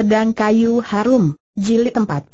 Pedang Kayu Harum, Jilid 44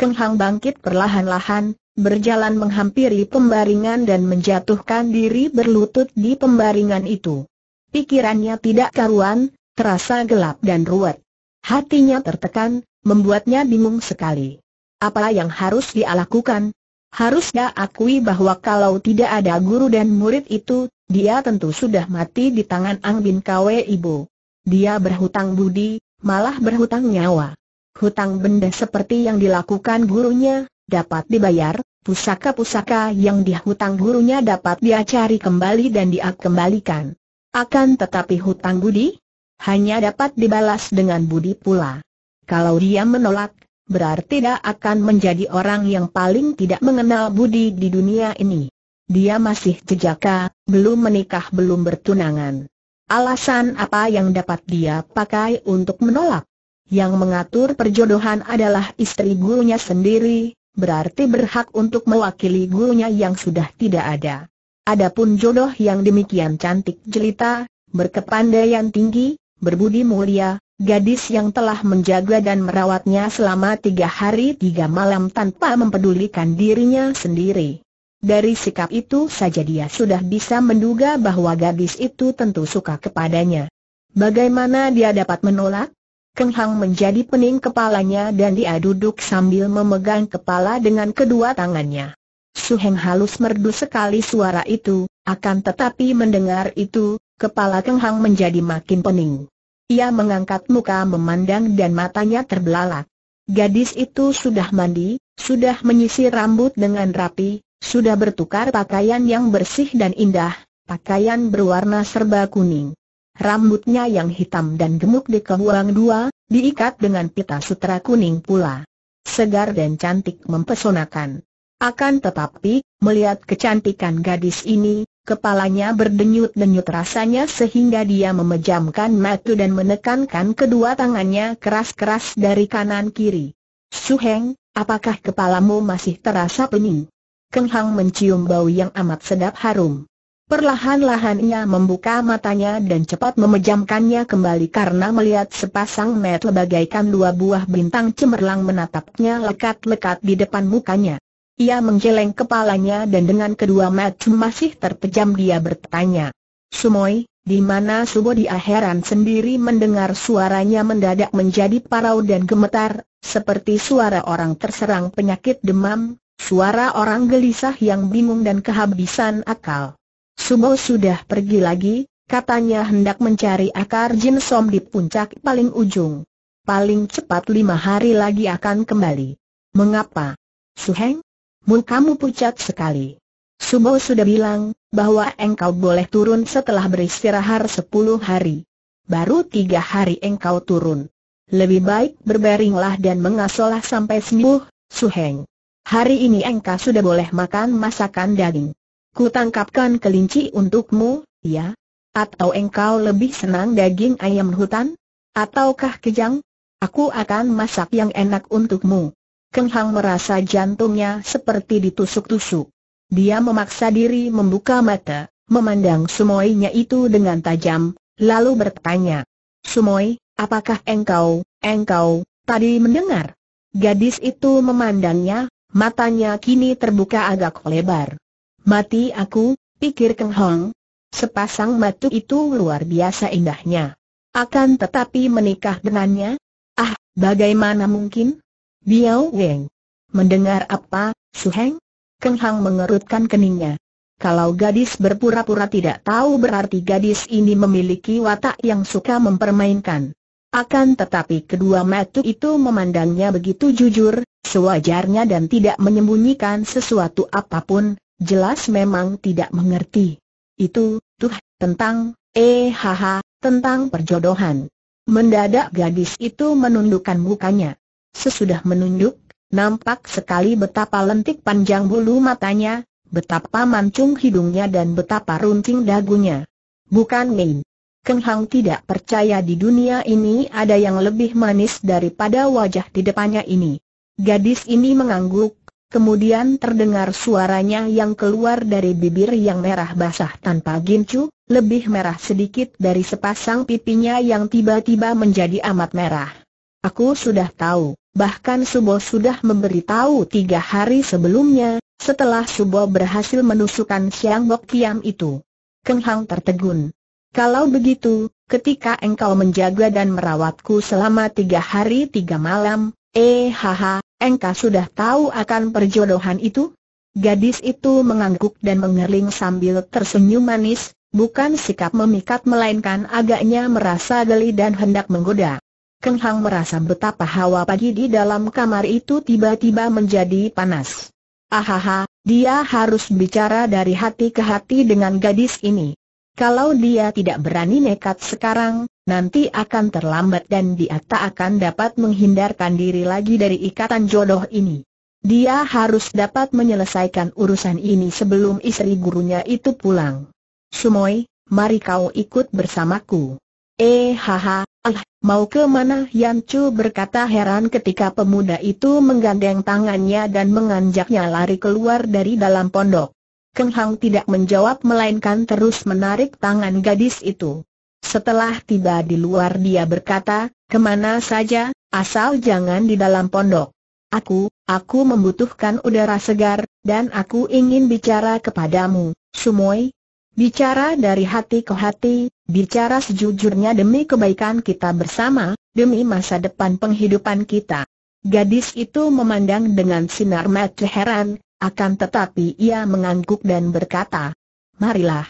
Keng Hang bangkit perlahan-lahan, berjalan menghampiri pembaringan dan menjatuhkan diri berlutut di pembaringan itu. Pikirannya tidak karuan, terasa gelap dan ruwet. Hatinya tertekan, membuatnya bingung sekali. Apa yang harus dia lakukan? Harusnya akui bahwa kalau tidak ada guru dan murid itu, dia tentu sudah mati di tangan Ang Bin Kwe Ibu. Dia berhutang budi, malah berhutang nyawa. Hutang benda seperti yang dilakukan gurunya, dapat dibayar, pusaka-pusaka yang dihutang gurunya dapat dia cari kembali dan dia kembalikan. Akan tetapi hutang budi, hanya dapat dibalas dengan budi pula. Kalau dia menolak, berarti dia akan menjadi orang yang paling tidak mengenal budi di dunia ini. Dia masih jejaka, belum menikah belum bertunangan. Alasan apa yang dapat dia pakai untuk menolak? Yang mengatur perjodohan adalah istri gurunya sendiri, berarti berhak untuk mewakili gurunya yang sudah tidak ada. Adapun jodoh yang demikian cantik jelita, berkepandaian tinggi, berbudi mulia, gadis yang telah menjaga dan merawatnya selama tiga hari tiga malam tanpa mempedulikan dirinya sendiri. Dari sikap itu saja dia sudah bisa menduga bahwa gadis itu tentu suka kepadanya. Bagaimana dia dapat menolak? Keng Hang menjadi pening kepalanya dan dia duduk sambil memegang kepala dengan kedua tangannya. Su Heng halus merdu sekali suara itu, akan tetapi mendengar itu, kepala Keng Hang menjadi makin pening. Ia mengangkat muka memandang dan matanya terbelalak. Gadis itu sudah mandi, sudah menyisir rambut dengan rapi, sudah bertukar pakaian yang bersih dan indah, pakaian berwarna serba kuning. Rambutnya yang hitam dan gemuk dikehuang dua, diikat dengan pita sutra kuning pula. Segar dan cantik mempesonakan. Akan tetapi, melihat kecantikan gadis ini, kepalanya berdenyut-denyut rasanya sehingga dia memejamkan mata dan menekankan kedua tangannya keras-keras dari kanan kiri. Suheng, apakah kepalamu masih terasa pening? Keng Hang mencium bau yang amat sedap harum. Perlahan-lahan ia membuka matanya dan cepat memejamkannya kembali karena melihat sepasang mata bagaikan dua buah bintang cemerlang menatapnya lekat-lekat di depan mukanya. Ia menggeleng kepalanya dan dengan kedua mata masih terpejam dia bertanya. Sumoy, di mana di akhiran sendiri mendengar suaranya mendadak menjadi parau dan gemetar, seperti suara orang terserang penyakit demam, Suara orang gelisah yang bingung dan kehabisan akal. Sumo sudah pergi lagi, katanya hendak mencari akar Jin Som di puncak paling ujung. Paling cepat lima hari lagi akan kembali. Mengapa? Suheng? Mukamu pucat sekali. Sumo sudah bilang, bahwa engkau boleh turun setelah beristirahat sepuluh hari. Baru tiga hari engkau turun. Lebih baik berbaringlah dan mengasolah sampai sembuh, Suheng. Hari ini engkau sudah boleh makan masakan daging. Ku tangkapkan kelinci untukmu, ya? Atau engkau lebih senang daging ayam hutan? Ataukah kejang? Aku akan masak yang enak untukmu. Keng Hang merasa jantungnya seperti ditusuk-tusuk. Dia memaksa diri membuka mata, memandang Sumoynya itu dengan tajam, lalu bertanya. Sumoy, apakah engkau, engkau, tadi mendengar? Gadis itu memandangnya, Matanya kini terbuka agak lebar. Mati aku, pikir Keng Hong. Sepasang mata itu luar biasa indahnya. Akan tetapi menikah dengannya? Ah, bagaimana mungkin? Biao Weng. Mendengar apa, Su Heng? Keng Hong mengerutkan keningnya. Kalau gadis berpura-pura tidak tahu berarti gadis ini memiliki watak yang suka mempermainkan. Akan tetapi kedua mata itu memandangnya begitu jujur, sewajarnya dan tidak menyembunyikan sesuatu apapun, jelas memang tidak mengerti. Itu, tuh, tentang, eh haha, tentang perjodohan. Mendadak gadis itu menundukkan mukanya. Sesudah menunduk, nampak sekali betapa lentik panjang bulu matanya, betapa mancung hidungnya dan betapa runcing dagunya. Bukan main. Keng Hang tidak percaya di dunia ini ada yang lebih manis daripada wajah di depannya ini. Gadis ini mengangguk, kemudian terdengar suaranya yang keluar dari bibir yang merah basah tanpa gincu, lebih merah sedikit dari sepasang pipinya yang tiba-tiba menjadi amat merah. Aku sudah tahu, bahkan Subo sudah memberitahu tiga hari sebelumnya, setelah Subo berhasil menusukkan Siang Bok Kiam itu. Keng Hang tertegun. Kalau begitu, ketika engkau menjaga dan merawatku selama tiga hari tiga malam, Eh haha, engkau sudah tahu akan perjodohan itu? Gadis itu mengangguk dan mengerling sambil tersenyum manis, bukan sikap memikat melainkan agaknya merasa geli dan hendak menggoda. Keng Hang merasa betapa hawa pagi di dalam kamar itu tiba-tiba menjadi panas. Ahaha, dia harus bicara dari hati ke hati dengan gadis ini. Kalau dia tidak berani nekat sekarang, nanti akan terlambat dan dia tak akan dapat menghindarkan diri lagi dari ikatan jodoh ini. Dia harus dapat menyelesaikan urusan ini sebelum istri gurunya itu pulang. Sumoy, mari kau ikut bersamaku. Eh haha, ah, mau ke mana Yan Chu berkata heran ketika pemuda itu menggandeng tangannya dan menganjaknya lari keluar dari dalam pondok. Keng Hang tidak menjawab melainkan terus menarik tangan gadis itu. Setelah tiba di luar dia berkata, kemana saja, asal jangan di dalam pondok. Aku, aku membutuhkan udara segar, dan aku ingin bicara kepadamu, Sumoy. Bicara dari hati ke hati, bicara sejujurnya demi kebaikan kita bersama, demi masa depan penghidupan kita. Gadis itu memandang dengan sinar mata heran, akan tetapi ia mengangguk dan berkata, Marilah.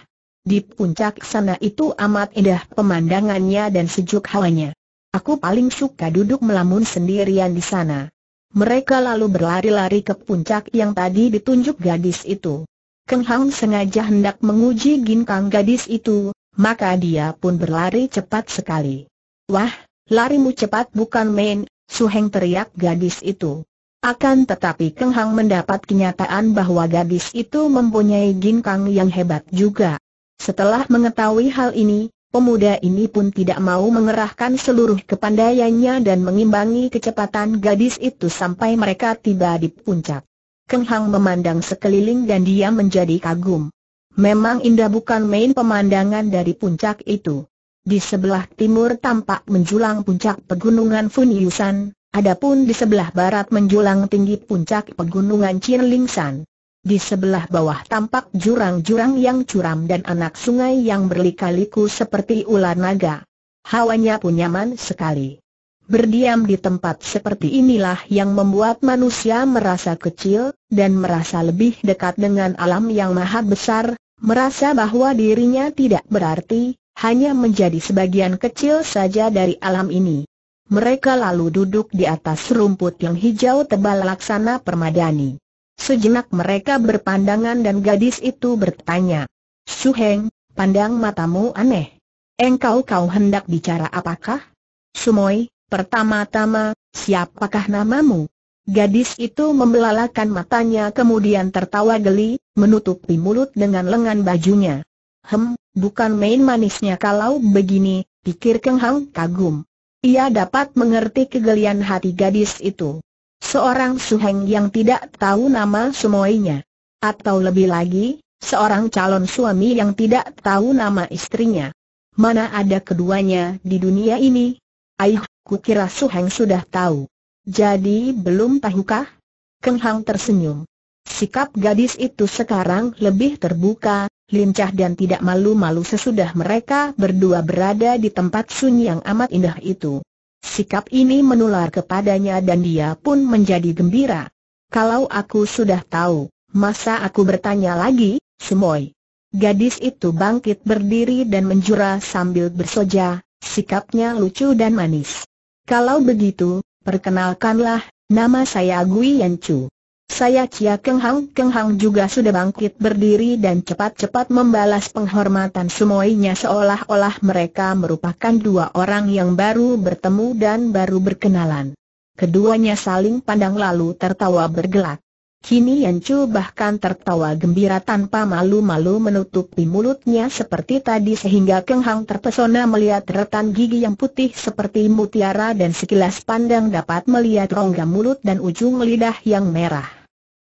Di puncak sana itu amat indah pemandangannya dan sejuk hawanya. Aku paling suka duduk melamun sendirian di sana. Mereka lalu berlari-lari ke puncak yang tadi ditunjuk gadis itu. Keng Hang sengaja hendak menguji ginkang gadis itu, maka dia pun berlari cepat sekali. Wah, larimu cepat bukan main, Suheng teriak gadis itu. Akan tetapi Keng Hang mendapat kenyataan bahwa gadis itu mempunyai ginkang yang hebat juga. Setelah mengetahui hal ini, pemuda ini pun tidak mau mengerahkan seluruh kepandaiannya dan mengimbangi kecepatan gadis itu sampai mereka tiba di puncak. Keng Hang memandang sekeliling dan dia menjadi kagum. Memang indah bukan main pemandangan dari puncak itu. Di sebelah timur tampak menjulang puncak pegunungan Funyusan, Adapun di sebelah barat menjulang tinggi puncak pegunungan San. Di sebelah bawah tampak jurang-jurang yang curam dan anak sungai yang berlikaliku seperti ular naga. Hawanya pun nyaman sekali. Berdiam di tempat seperti inilah yang membuat manusia merasa kecil, dan merasa lebih dekat dengan alam yang maha besar, merasa bahwa dirinya tidak berarti, hanya menjadi sebagian kecil saja dari alam ini. Mereka lalu duduk di atas rumput yang hijau tebal laksana permadani. Sejenak mereka berpandangan dan gadis itu bertanya. Suheng, pandang matamu aneh. Engkau kau hendak bicara apakah? Sumoi, pertama-tama, siapakah namamu? Gadis itu membelalakan matanya kemudian tertawa geli, menutupi mulut dengan lengan bajunya. Hem, bukan main manisnya kalau begini, pikir Keng Hang kagum. Ia dapat mengerti kegelian hati gadis itu. Seorang suheng yang tidak tahu nama semuanya. Atau lebih lagi, seorang calon suami yang tidak tahu nama istrinya. Mana ada keduanya di dunia ini? Aih, kukira suheng sudah tahu. Jadi belum tahukah? Kenghang tersenyum. Sikap gadis itu sekarang lebih terbuka, lincah dan tidak malu-malu sesudah mereka berdua berada di tempat sunyi yang amat indah itu. Sikap ini menular kepadanya dan dia pun menjadi gembira. Kalau aku sudah tahu, masa aku bertanya lagi, Sumoy? Gadis itu bangkit berdiri dan menjura sambil bersoja, sikapnya lucu dan manis. Kalau begitu, perkenalkanlah, nama saya Gui Yancu. Saya Chia kenghang kenghang juga sudah bangkit berdiri dan cepat-cepat membalas penghormatan semuanya seolah-olah mereka merupakan dua orang yang baru bertemu dan baru berkenalan. Keduanya saling pandang lalu tertawa bergelak. Kini Chu bahkan tertawa gembira tanpa malu-malu menutupi mulutnya seperti tadi sehingga Keng Hang terpesona melihat retan gigi yang putih seperti mutiara dan sekilas pandang dapat melihat rongga mulut dan ujung lidah yang merah.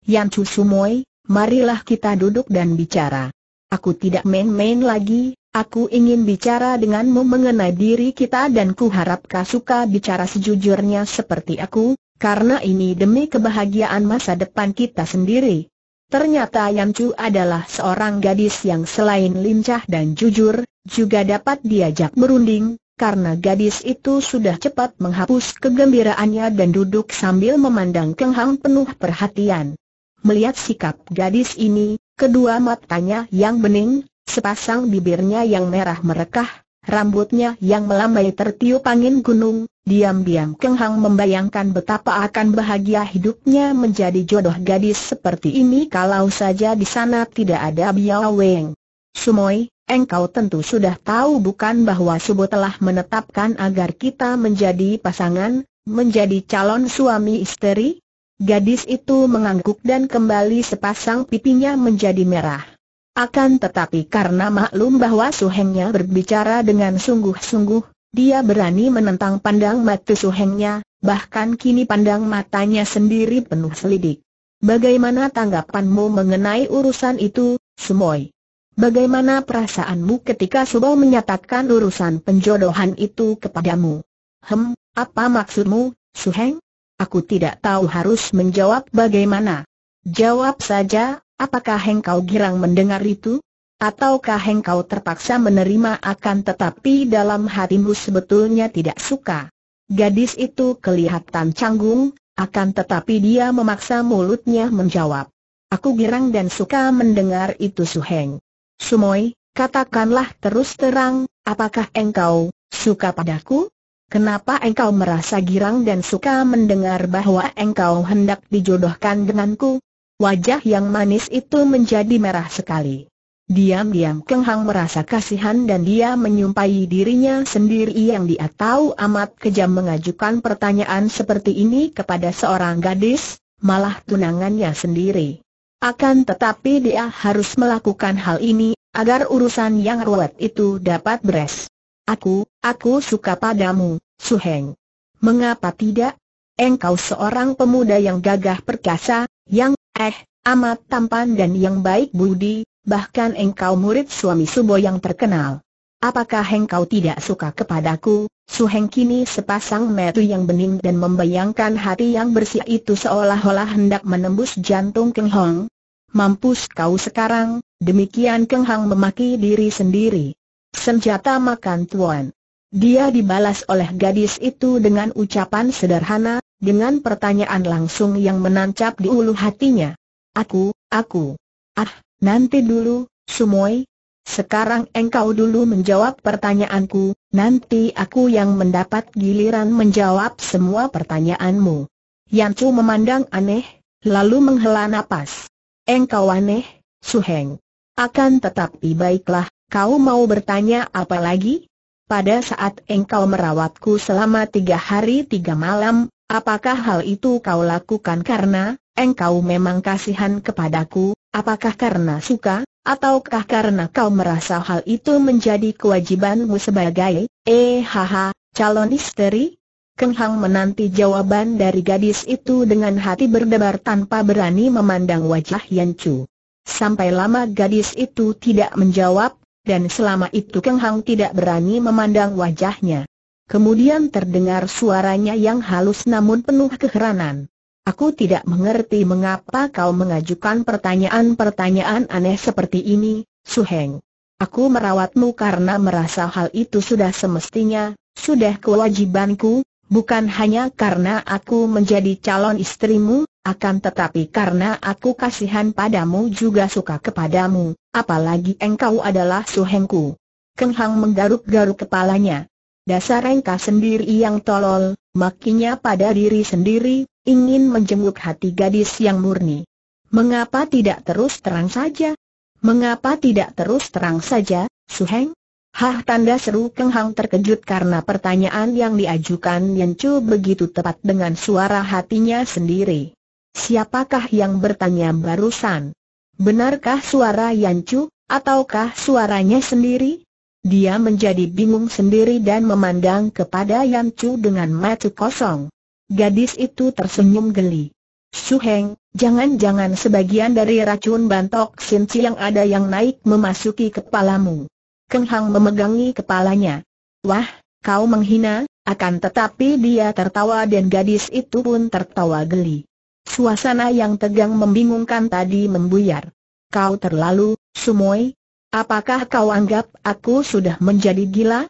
Yan Chu Sumoy, marilah kita duduk dan bicara. Aku tidak main-main lagi, aku ingin bicara denganmu mengenai diri kita dan ku harap kau suka bicara sejujurnya seperti aku, karena ini demi kebahagiaan masa depan kita sendiri. Ternyata Yan Chu adalah seorang gadis yang selain lincah dan jujur, juga dapat diajak berunding, karena gadis itu sudah cepat menghapus kegembiraannya dan duduk sambil memandang Keng Hang penuh perhatian. Melihat sikap gadis ini, kedua matanya yang bening, sepasang bibirnya yang merah merekah, rambutnya yang melambai tertiup angin gunung, diam-diam Keng Hang membayangkan betapa akan bahagia hidupnya menjadi jodoh gadis seperti ini kalau saja di sana tidak ada Biao Weng. Sumoy, engkau tentu sudah tahu bukan bahwa Subo telah menetapkan agar kita menjadi pasangan, menjadi calon suami istri? Gadis itu mengangguk dan kembali sepasang pipinya menjadi merah. Akan tetapi karena maklum bahwa suhengnya berbicara dengan sungguh-sungguh, dia berani menentang pandang mata suhengnya, bahkan kini pandang matanya sendiri penuh selidik. Bagaimana tanggapanmu mengenai urusan itu, Sumoy? Bagaimana perasaanmu ketika Subo menyatakan urusan penjodohan itu kepadamu? Hem, apa maksudmu, Suheng? Aku tidak tahu harus menjawab bagaimana. Jawab saja, apakah engkau girang mendengar itu? Ataukah engkau terpaksa menerima akan tetapi dalam hatimu sebetulnya tidak suka? Gadis itu kelihatan canggung, akan tetapi dia memaksa mulutnya menjawab. Aku girang dan suka mendengar itu Suheng. Sumoy, katakanlah terus terang, apakah engkau suka padaku? Kenapa engkau merasa girang dan suka mendengar bahwa engkau hendak dijodohkan denganku? Wajah yang manis itu menjadi merah sekali. Diam-diam Keng Hang merasa kasihan dan dia menyumpahi dirinya sendiri yang dia tahu amat kejam mengajukan pertanyaan seperti ini kepada seorang gadis, malah tunangannya sendiri. Akan tetapi dia harus melakukan hal ini, agar urusan yang ruwet itu dapat beres. Aku, aku suka padamu, Su Heng. Mengapa tidak? Engkau seorang pemuda yang gagah perkasa, yang, eh, amat tampan dan yang baik budi, bahkan engkau murid suami Subo yang terkenal. Apakah engkau tidak suka kepadaku? Su Heng? kini sepasang metu yang bening dan membayangkan hati yang bersih itu seolah-olah hendak menembus jantung Keng Hong. Mampus kau sekarang, demikian Keng Hong memaki diri sendiri. Senjata makan tuan. Dia dibalas oleh gadis itu dengan ucapan sederhana, dengan pertanyaan langsung yang menancap di ulu hatinya. Aku, aku. Ah, nanti dulu, Sumoy. Sekarang engkau dulu menjawab pertanyaanku, nanti aku yang mendapat giliran menjawab semua pertanyaanmu. Yancu memandang aneh, lalu menghela napas. Engkau aneh, Suheng. Akan tetapi baiklah, Kau mau bertanya apa lagi? Pada saat engkau merawatku selama tiga hari tiga malam, apakah hal itu kau lakukan karena engkau memang kasihan kepadaku, apakah karena suka, ataukah karena kau merasa hal itu menjadi kewajibanmu sebagai, eh haha, calon istri? Kenghang menanti jawaban dari gadis itu dengan hati berdebar tanpa berani memandang wajah Yan Chu. Sampai lama gadis itu tidak menjawab, dan selama itu Keng Hang tidak berani memandang wajahnya. Kemudian terdengar suaranya yang halus namun penuh keheranan. Aku tidak mengerti mengapa kau mengajukan pertanyaan-pertanyaan aneh seperti ini, Su Heng. Aku merawatmu karena merasa hal itu sudah semestinya, sudah kewajibanku, bukan hanya karena aku menjadi calon istrimu, akan tetapi karena aku kasihan padamu juga suka kepadamu, apalagi engkau adalah suhengku. Keng Hang menggaruk-garuk kepalanya. Dasar engkau sendiri yang tolol, makinya pada diri sendiri, ingin menjenguk hati gadis yang murni. Mengapa tidak terus terang saja? Mengapa tidak terus terang saja, Suheng? Hah tanda seru Keng Hang terkejut karena pertanyaan yang diajukan yencu Chu begitu tepat dengan suara hatinya sendiri. Siapakah yang bertanya barusan? Benarkah suara Yancu, ataukah suaranya sendiri? Dia menjadi bingung sendiri dan memandang kepada Yancu dengan mata kosong. Gadis itu tersenyum geli. Heng, jangan-jangan sebagian dari racun bantok sinci yang ada yang naik memasuki kepalamu. Keng Hang memegangi kepalanya. Wah, kau menghina, akan tetapi dia tertawa dan gadis itu pun tertawa geli. Suasana yang tegang membingungkan tadi membuyar. Kau terlalu, Sumoy. Apakah kau anggap aku sudah menjadi gila?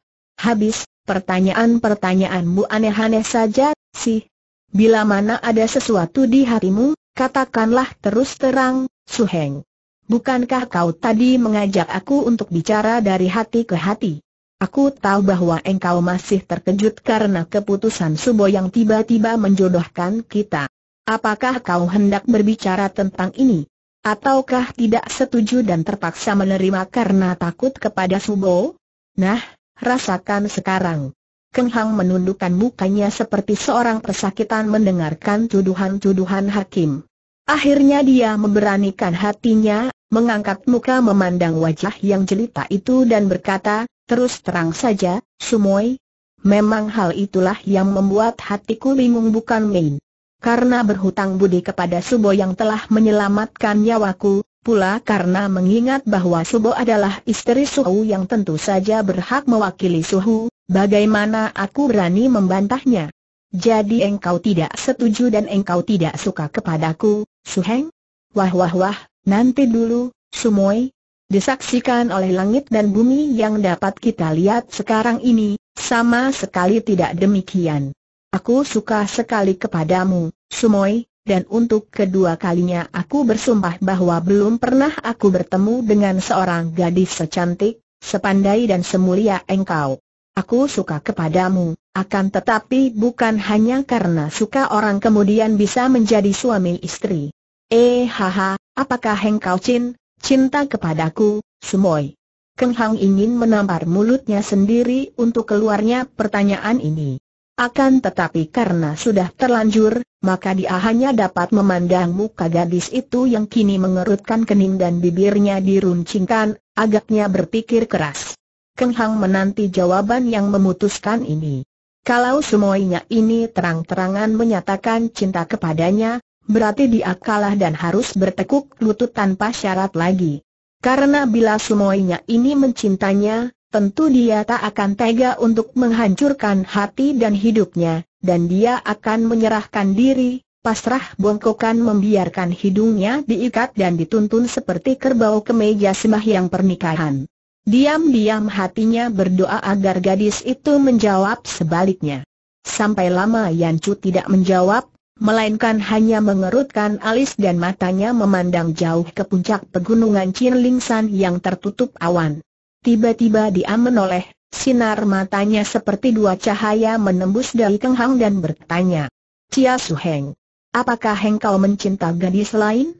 Habis, pertanyaan-pertanyaanmu aneh-aneh saja, sih. Bila mana ada sesuatu di hatimu, katakanlah terus terang, Suheng. Bukankah kau tadi mengajak aku untuk bicara dari hati ke hati? Aku tahu bahwa engkau masih terkejut karena keputusan Subo yang tiba-tiba menjodohkan kita. Apakah kau hendak berbicara tentang ini? Ataukah tidak setuju dan terpaksa menerima karena takut kepada Subo? Nah, rasakan sekarang. Kenghang menundukkan mukanya seperti seorang pesakitan mendengarkan tuduhan-tuduhan hakim. Akhirnya dia memberanikan hatinya, mengangkat muka memandang wajah yang jelita itu dan berkata, terus terang saja, Sumoy, memang hal itulah yang membuat hatiku bingung bukan main karena berhutang budi kepada Subo yang telah menyelamatkan nyawaku, pula karena mengingat bahwa Subo adalah istri Suhu yang tentu saja berhak mewakili Suhu, bagaimana aku berani membantahnya? Jadi engkau tidak setuju dan engkau tidak suka kepadaku, Suheng? Wah wah wah, nanti dulu, Sumoy. Disaksikan oleh langit dan bumi yang dapat kita lihat sekarang ini, sama sekali tidak demikian. Aku suka sekali kepadamu, Sumoy, dan untuk kedua kalinya aku bersumpah bahwa belum pernah aku bertemu dengan seorang gadis secantik, sepandai dan semulia engkau. Aku suka kepadamu, akan tetapi bukan hanya karena suka orang kemudian bisa menjadi suami istri. Eh haha, apakah engkau cin, cinta kepadaku, Sumoy? Keng Hang ingin menampar mulutnya sendiri untuk keluarnya pertanyaan ini. Akan tetapi karena sudah terlanjur, maka dia hanya dapat memandang muka gadis itu yang kini mengerutkan kening dan bibirnya diruncingkan, agaknya berpikir keras. Keng Hang menanti jawaban yang memutuskan ini. Kalau semuanya ini terang-terangan menyatakan cinta kepadanya, berarti dia kalah dan harus bertekuk lutut tanpa syarat lagi. Karena bila semuanya ini mencintanya, tentu dia tak akan tega untuk menghancurkan hati dan hidupnya, dan dia akan menyerahkan diri, pasrah bongkokan membiarkan hidungnya diikat dan dituntun seperti kerbau ke meja sembahyang pernikahan. Diam-diam hatinya berdoa agar gadis itu menjawab sebaliknya. Sampai lama Chu tidak menjawab, melainkan hanya mengerutkan alis dan matanya memandang jauh ke puncak pegunungan Chinlingsan yang tertutup awan. Tiba-tiba dia menoleh, sinar matanya seperti dua cahaya menembus dari Kenghang dan bertanya. Cia Su Heng, apakah Heng kau mencinta gadis lain?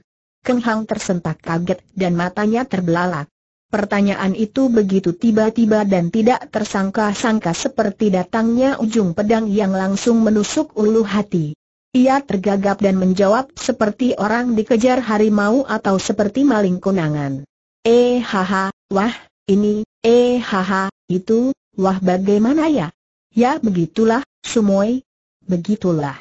Kenghang tersentak kaget dan matanya terbelalak. Pertanyaan itu begitu tiba-tiba dan tidak tersangka-sangka seperti datangnya ujung pedang yang langsung menusuk ulu hati. Ia tergagap dan menjawab seperti orang dikejar harimau atau seperti maling kunangan. Eh haha, wah, ini, eh haha, itu, wah bagaimana ya? Ya begitulah, Sumoy. Begitulah.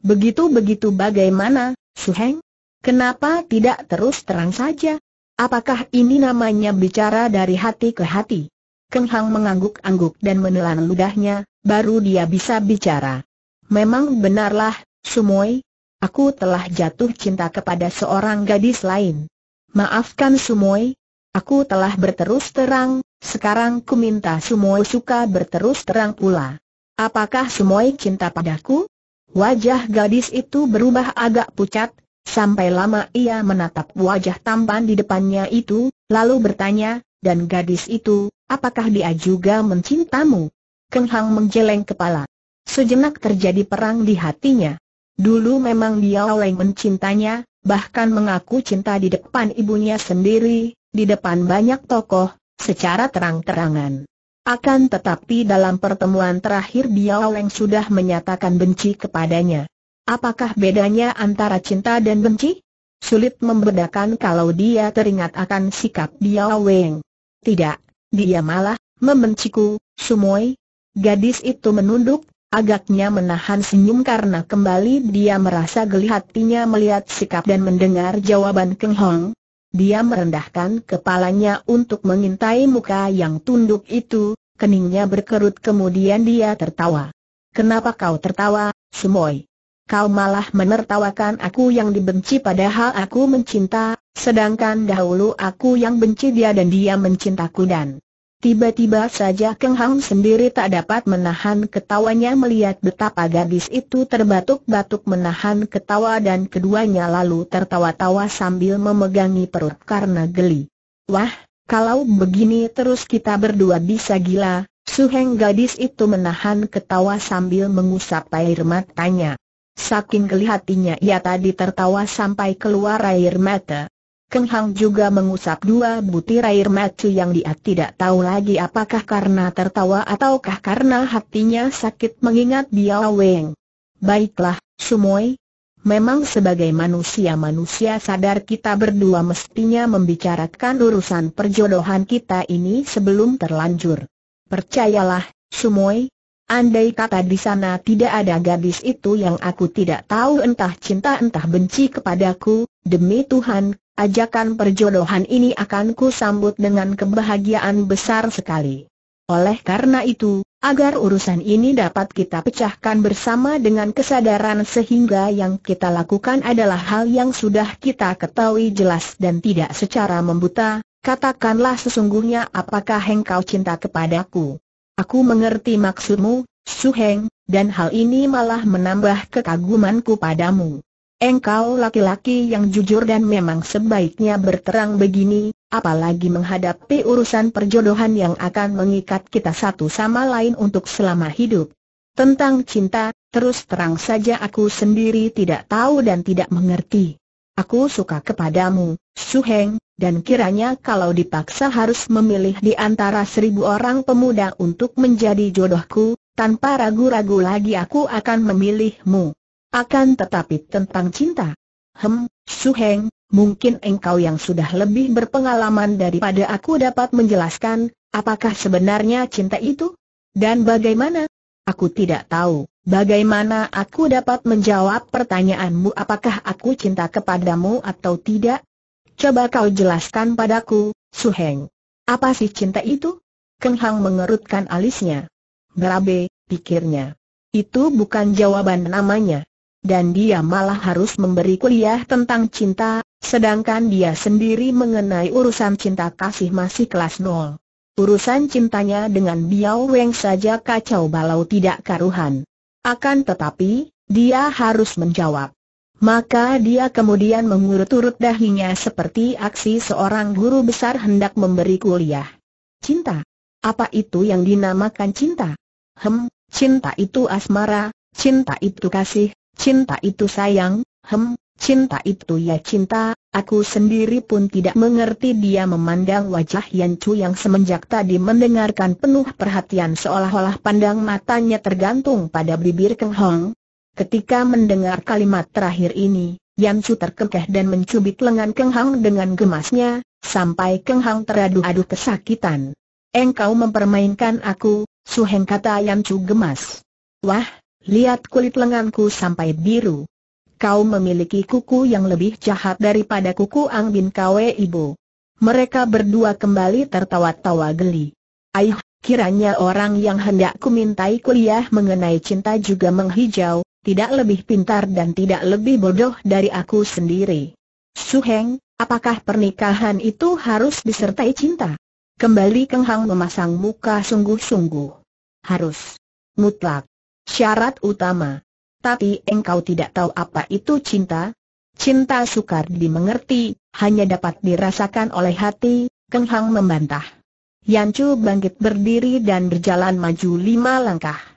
Begitu-begitu bagaimana, Suheng? Kenapa tidak terus terang saja? Apakah ini namanya bicara dari hati ke hati? Keng Hang mengangguk-angguk dan menelan ludahnya, baru dia bisa bicara. Memang benarlah, Sumoy, aku telah jatuh cinta kepada seorang gadis lain. Maafkan Sumoy, Aku telah berterus terang, sekarang ku minta Sumoy suka berterus terang pula. Apakah semua cinta padaku? Wajah gadis itu berubah agak pucat, sampai lama ia menatap wajah tampan di depannya itu, lalu bertanya, dan gadis itu, apakah dia juga mencintamu? Keng Hang menjeleng kepala. Sejenak terjadi perang di hatinya. Dulu memang dia oleh mencintanya, bahkan mengaku cinta di depan ibunya sendiri, di depan banyak tokoh, secara terang-terangan. Akan tetapi dalam pertemuan terakhir dia Oleng sudah menyatakan benci kepadanya. Apakah bedanya antara cinta dan benci? Sulit membedakan kalau dia teringat akan sikap dia Oleng. Tidak, dia malah membenciku, Sumoy. Gadis itu menunduk, agaknya menahan senyum karena kembali dia merasa geli hatinya melihat sikap dan mendengar jawaban Keng Hong. Dia merendahkan kepalanya untuk mengintai muka yang tunduk itu, keningnya berkerut kemudian dia tertawa. Kenapa kau tertawa, Sumoy? Kau malah menertawakan aku yang dibenci padahal aku mencinta, sedangkan dahulu aku yang benci dia dan dia mencintaku dan Tiba-tiba saja Keng Hang sendiri tak dapat menahan ketawanya melihat betapa gadis itu terbatuk-batuk menahan ketawa dan keduanya lalu tertawa-tawa sambil memegangi perut karena geli. Wah, kalau begini terus kita berdua bisa gila, Suheng gadis itu menahan ketawa sambil mengusap air matanya. Saking kelihatinya ia tadi tertawa sampai keluar air mata. Keng Hang juga mengusap dua butir air mata yang dia tidak tahu lagi apakah karena tertawa ataukah karena hatinya sakit mengingat Biao Weng. Baiklah, Sumoy. Memang sebagai manusia-manusia sadar kita berdua mestinya membicarakan urusan perjodohan kita ini sebelum terlanjur. Percayalah, Sumoy, Andai kata di sana tidak ada gadis itu yang aku tidak tahu entah cinta entah benci kepadaku, demi Tuhan, ajakan perjodohan ini akan ku sambut dengan kebahagiaan besar sekali. Oleh karena itu, agar urusan ini dapat kita pecahkan bersama dengan kesadaran sehingga yang kita lakukan adalah hal yang sudah kita ketahui jelas dan tidak secara membuta, katakanlah sesungguhnya apakah engkau cinta kepadaku. Aku mengerti maksudmu, Su Heng, dan hal ini malah menambah kekagumanku padamu. Engkau laki-laki yang jujur dan memang sebaiknya berterang begini, apalagi menghadapi urusan perjodohan yang akan mengikat kita satu sama lain untuk selama hidup. Tentang cinta, terus terang saja aku sendiri tidak tahu dan tidak mengerti. Aku suka kepadamu, Su Heng dan kiranya kalau dipaksa harus memilih di antara seribu orang pemuda untuk menjadi jodohku, tanpa ragu-ragu lagi aku akan memilihmu. Akan tetapi tentang cinta. Hem, Suheng, mungkin engkau yang sudah lebih berpengalaman daripada aku dapat menjelaskan, apakah sebenarnya cinta itu? Dan bagaimana? Aku tidak tahu, bagaimana aku dapat menjawab pertanyaanmu apakah aku cinta kepadamu atau tidak? Coba kau jelaskan padaku, Su Heng. Apa sih cinta itu? Keng Hang mengerutkan alisnya. Berabe, pikirnya. Itu bukan jawaban namanya. Dan dia malah harus memberi kuliah tentang cinta, sedangkan dia sendiri mengenai urusan cinta kasih masih kelas nol. Urusan cintanya dengan Biao Weng saja kacau balau tidak karuhan. Akan tetapi, dia harus menjawab. Maka dia kemudian mengurut-urut dahinya seperti aksi seorang guru besar hendak memberi kuliah. Cinta. Apa itu yang dinamakan cinta? Hem, cinta itu asmara, cinta itu kasih, cinta itu sayang, hem, cinta itu ya cinta, aku sendiri pun tidak mengerti dia memandang wajah Yan Chu yang semenjak tadi mendengarkan penuh perhatian seolah-olah pandang matanya tergantung pada bibir Keng Hong, Ketika mendengar kalimat terakhir ini, Yan Chu terkekeh dan mencubit lengan Keng Hang dengan gemasnya, sampai Keng Hang teradu-adu kesakitan. Engkau mempermainkan aku, Su Heng kata Yan Chu gemas. Wah, lihat kulit lenganku sampai biru. Kau memiliki kuku yang lebih jahat daripada kuku Ang Bin Kwe Ibu. Mereka berdua kembali tertawa-tawa geli. Aih, kiranya orang yang hendak kumintai kuliah mengenai cinta juga menghijau, tidak lebih pintar dan tidak lebih bodoh dari aku sendiri. Heng, apakah pernikahan itu harus disertai cinta? Kembali Keng Hang memasang muka sungguh-sungguh. Harus. Mutlak. Syarat utama. Tapi engkau tidak tahu apa itu cinta? Cinta sukar dimengerti, hanya dapat dirasakan oleh hati, Keng Hang membantah. Yancu bangkit berdiri dan berjalan maju lima langkah.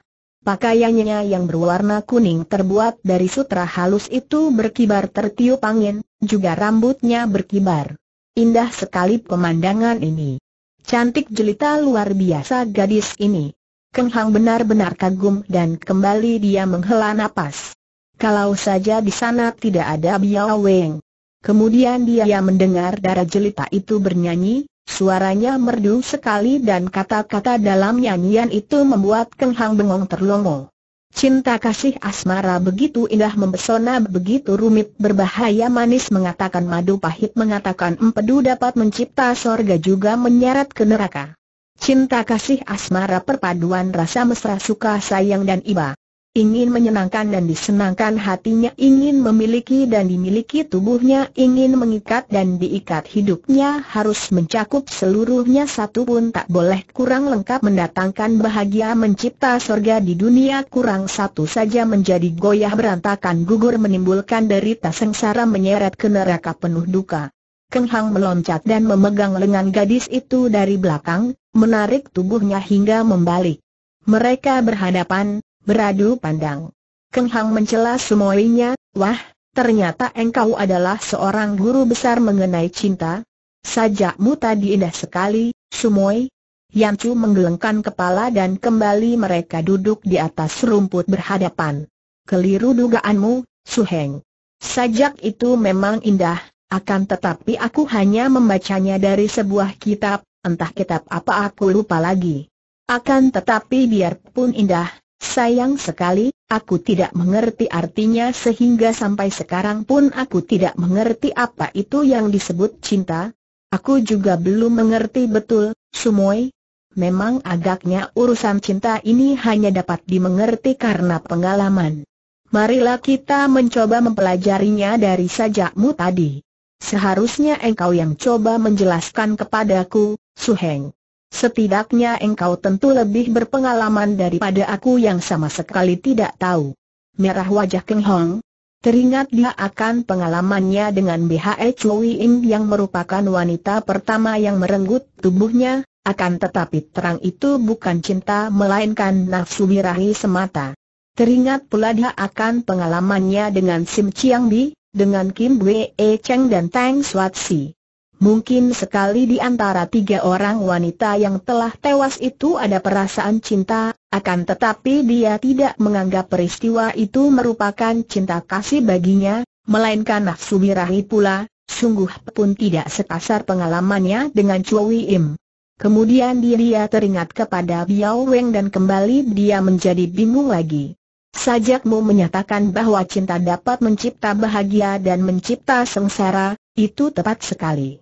Pakaiannya yang berwarna kuning terbuat dari sutra halus itu berkibar tertiup angin, juga rambutnya berkibar. Indah sekali pemandangan ini. Cantik jelita luar biasa gadis ini. Keng Hang benar-benar kagum dan kembali dia menghela nafas. Kalau saja di sana tidak ada Biao Weng. Kemudian dia mendengar darah jelita itu bernyanyi, Suaranya merdu sekali dan kata-kata dalam nyanyian itu membuat Keng Hang bengong terlongo. Cinta kasih asmara begitu indah mempesona begitu rumit berbahaya manis mengatakan madu pahit mengatakan empedu dapat mencipta sorga juga menyeret ke neraka. Cinta kasih asmara perpaduan rasa mesra suka sayang dan iba ingin menyenangkan dan disenangkan hatinya ingin memiliki dan dimiliki tubuhnya ingin mengikat dan diikat hidupnya harus mencakup seluruhnya satu pun tak boleh kurang lengkap mendatangkan bahagia mencipta sorga di dunia kurang satu saja menjadi goyah berantakan gugur menimbulkan derita sengsara menyeret ke neraka penuh duka. Keng Hang meloncat dan memegang lengan gadis itu dari belakang, menarik tubuhnya hingga membalik. Mereka berhadapan, beradu pandang. Keng Hang mencela semuanya, wah, ternyata engkau adalah seorang guru besar mengenai cinta. Sajakmu tadi indah sekali, Sumoy. Chu menggelengkan kepala dan kembali mereka duduk di atas rumput berhadapan. Keliru dugaanmu, Heng. Sajak itu memang indah, akan tetapi aku hanya membacanya dari sebuah kitab, entah kitab apa aku lupa lagi. Akan tetapi biarpun indah, Sayang sekali, aku tidak mengerti artinya sehingga sampai sekarang pun aku tidak mengerti apa itu yang disebut cinta. Aku juga belum mengerti betul, Sumoy. Memang agaknya urusan cinta ini hanya dapat dimengerti karena pengalaman. Marilah kita mencoba mempelajarinya dari sajakmu tadi. Seharusnya engkau yang coba menjelaskan kepadaku, Suheng. Setidaknya engkau tentu lebih berpengalaman daripada aku yang sama sekali tidak tahu. Merah wajah Keng Hong. Teringat dia akan pengalamannya dengan BHE Chui Im yang merupakan wanita pertama yang merenggut tubuhnya, akan tetapi terang itu bukan cinta melainkan nafsu birahi semata. Teringat pula dia akan pengalamannya dengan Sim Chiang Bi, dengan Kim Wee Cheng dan Tang Swat Si. Mungkin sekali di antara tiga orang wanita yang telah tewas itu ada perasaan cinta, akan tetapi dia tidak menganggap peristiwa itu merupakan cinta kasih baginya, melainkan nafsu birahi pula, sungguh pun tidak sekasar pengalamannya dengan Chui Im. Kemudian dia teringat kepada Biao Weng dan kembali dia menjadi bingung lagi. Sajakmu menyatakan bahwa cinta dapat mencipta bahagia dan mencipta sengsara, itu tepat sekali.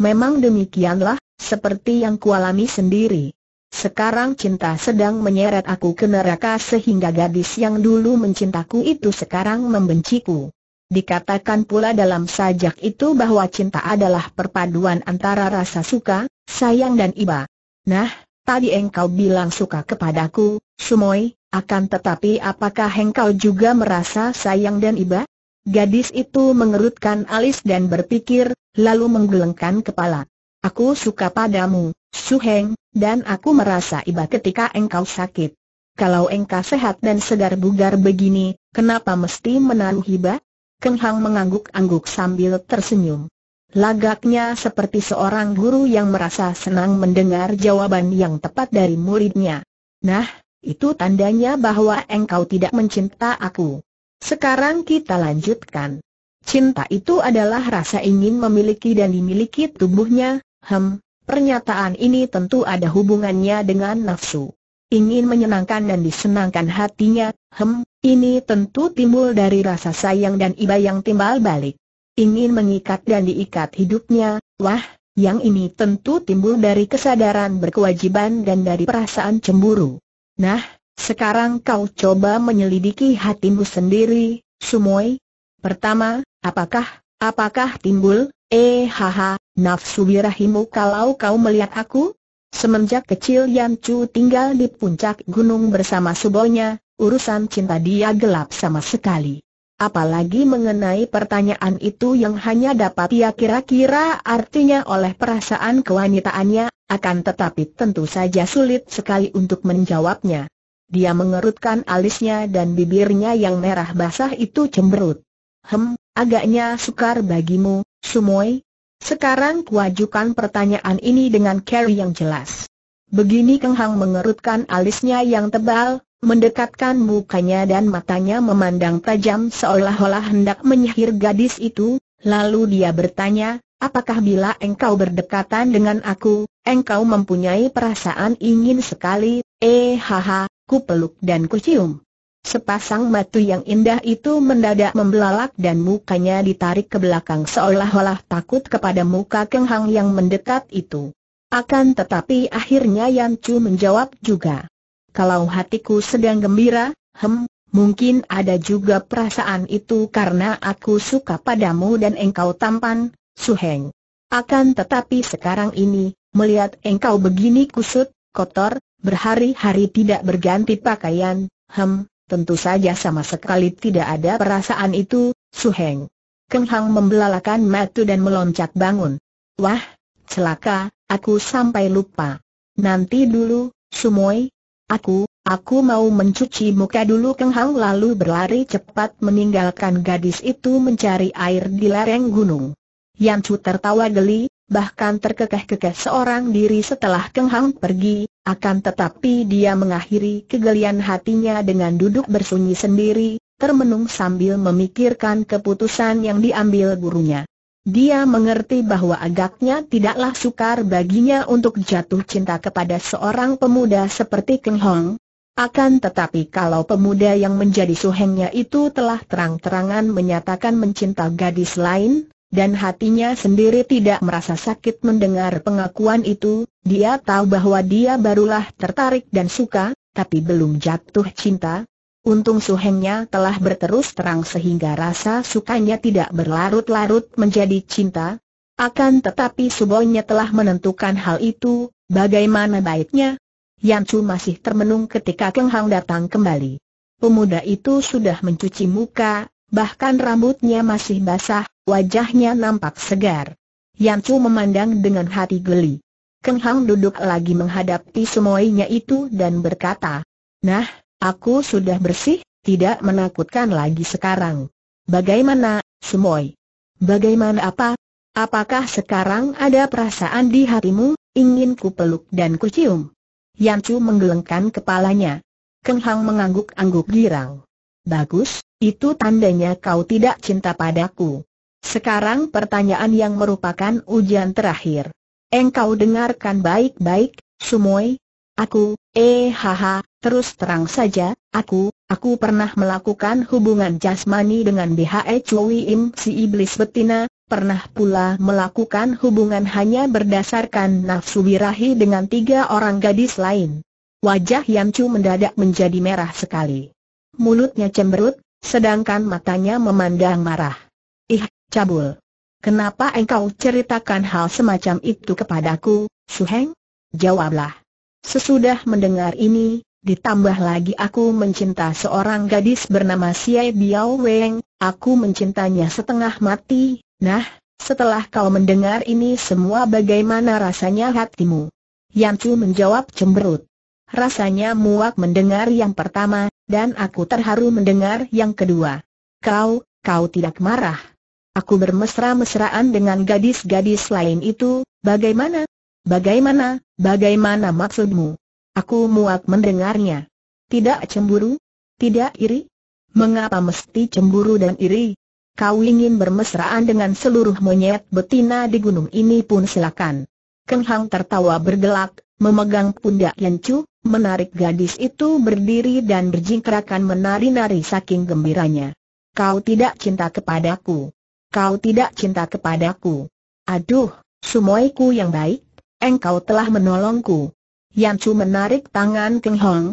Memang demikianlah, seperti yang kualami sendiri. Sekarang cinta sedang menyeret aku ke neraka sehingga gadis yang dulu mencintaku itu sekarang membenciku. Dikatakan pula dalam sajak itu bahwa cinta adalah perpaduan antara rasa suka, sayang dan iba. Nah, tadi engkau bilang suka kepadaku, Sumoy, akan tetapi apakah engkau juga merasa sayang dan iba? Gadis itu mengerutkan alis dan berpikir, lalu menggelengkan kepala. Aku suka padamu, Su Heng, dan aku merasa iba ketika engkau sakit. Kalau engkau sehat dan segar bugar begini, kenapa mesti menaruh hiba? Keng Hang mengangguk-angguk sambil tersenyum. Lagaknya seperti seorang guru yang merasa senang mendengar jawaban yang tepat dari muridnya. Nah, itu tandanya bahwa engkau tidak mencinta aku. Sekarang kita lanjutkan. Cinta itu adalah rasa ingin memiliki dan dimiliki tubuhnya, hem, pernyataan ini tentu ada hubungannya dengan nafsu. Ingin menyenangkan dan disenangkan hatinya, hem, ini tentu timbul dari rasa sayang dan iba yang timbal balik. Ingin mengikat dan diikat hidupnya, wah, yang ini tentu timbul dari kesadaran berkewajiban dan dari perasaan cemburu. Nah, sekarang kau coba menyelidiki hatimu sendiri, Sumoy. Pertama, apakah, apakah timbul, eh haha, nafsu birahimu kalau kau melihat aku? Semenjak kecil Yan Chu tinggal di puncak gunung bersama subonya, urusan cinta dia gelap sama sekali. Apalagi mengenai pertanyaan itu yang hanya dapat ia kira-kira artinya oleh perasaan kewanitaannya, akan tetapi tentu saja sulit sekali untuk menjawabnya. Dia mengerutkan alisnya dan bibirnya yang merah basah itu cemberut. Hem, agaknya sukar bagimu, Sumoy. Sekarang kuajukan pertanyaan ini dengan Kerry yang jelas. Begini Keng Hang mengerutkan alisnya yang tebal, mendekatkan mukanya dan matanya memandang tajam seolah-olah hendak menyihir gadis itu, lalu dia bertanya, apakah bila engkau berdekatan dengan aku, engkau mempunyai perasaan ingin sekali, eh haha, ku peluk dan ku cium. Sepasang mata yang indah itu mendadak membelalak dan mukanya ditarik ke belakang seolah-olah takut kepada muka Keng Hang yang mendekat itu. Akan tetapi akhirnya Yan Chu menjawab juga. Kalau hatiku sedang gembira, hem, mungkin ada juga perasaan itu karena aku suka padamu dan engkau tampan, Su Heng. Akan tetapi sekarang ini, melihat engkau begini kusut, kotor, berhari-hari tidak berganti pakaian, hem, tentu saja sama sekali tidak ada perasaan itu, Suheng. Keng Hang membelalakan matu dan meloncat bangun. Wah, celaka, aku sampai lupa. Nanti dulu, Sumoy. Aku, aku mau mencuci muka dulu Keng Hang lalu berlari cepat meninggalkan gadis itu mencari air di lereng gunung. Yang Chu tertawa geli, bahkan terkekeh-kekeh seorang diri setelah Keng Hang pergi, akan tetapi dia mengakhiri kegelian hatinya dengan duduk bersunyi sendiri, termenung sambil memikirkan keputusan yang diambil gurunya. Dia mengerti bahwa agaknya tidaklah sukar baginya untuk jatuh cinta kepada seorang pemuda seperti Keng Hong. Akan tetapi kalau pemuda yang menjadi suhengnya itu telah terang-terangan menyatakan mencinta gadis lain, dan hatinya sendiri tidak merasa sakit mendengar pengakuan itu, dia tahu bahwa dia barulah tertarik dan suka, tapi belum jatuh cinta. Untung suhengnya telah berterus terang sehingga rasa sukanya tidak berlarut-larut menjadi cinta. Akan tetapi subonya telah menentukan hal itu, bagaimana baiknya? Yancu masih termenung ketika Keng Hang datang kembali. Pemuda itu sudah mencuci muka, bahkan rambutnya masih basah, Wajahnya nampak segar. Chu memandang dengan hati geli. Keng Hang duduk lagi menghadapi semuanya itu dan berkata, Nah, aku sudah bersih, tidak menakutkan lagi sekarang. Bagaimana, semuai? Bagaimana apa? Apakah sekarang ada perasaan di hatimu, ingin ku peluk dan ku cium? Chu menggelengkan kepalanya. Keng Hang mengangguk-angguk girang. Bagus, itu tandanya kau tidak cinta padaku. Sekarang pertanyaan yang merupakan ujian terakhir. Engkau dengarkan baik-baik, Sumoy. Aku, eh haha, terus terang saja, aku, aku pernah melakukan hubungan jasmani dengan BHE Chui Im si iblis betina, pernah pula melakukan hubungan hanya berdasarkan nafsu birahi dengan tiga orang gadis lain. Wajah Yamchu mendadak menjadi merah sekali. Mulutnya cemberut, sedangkan matanya memandang marah. Ih, Cabul. Kenapa engkau ceritakan hal semacam itu kepadaku, Suheng? Jawablah. Sesudah mendengar ini, ditambah lagi aku mencinta seorang gadis bernama Xie Biao Weng, aku mencintanya setengah mati, nah, setelah kau mendengar ini semua bagaimana rasanya hatimu? Yang Chu menjawab cemberut. Rasanya muak mendengar yang pertama, dan aku terharu mendengar yang kedua. Kau, kau tidak marah. Aku bermesra-mesraan dengan gadis-gadis lain itu, bagaimana? Bagaimana, bagaimana maksudmu? Aku muak mendengarnya. Tidak cemburu? Tidak iri? Mengapa mesti cemburu dan iri? Kau ingin bermesraan dengan seluruh monyet betina di gunung ini pun silakan. Keng Hang tertawa bergelak, memegang pundak Chu, menarik gadis itu berdiri dan berjingkrakan menari-nari saking gembiranya. Kau tidak cinta kepadaku kau tidak cinta kepadaku. Aduh, sumoiku yang baik, engkau telah menolongku. Chu menarik tangan Keng Hong.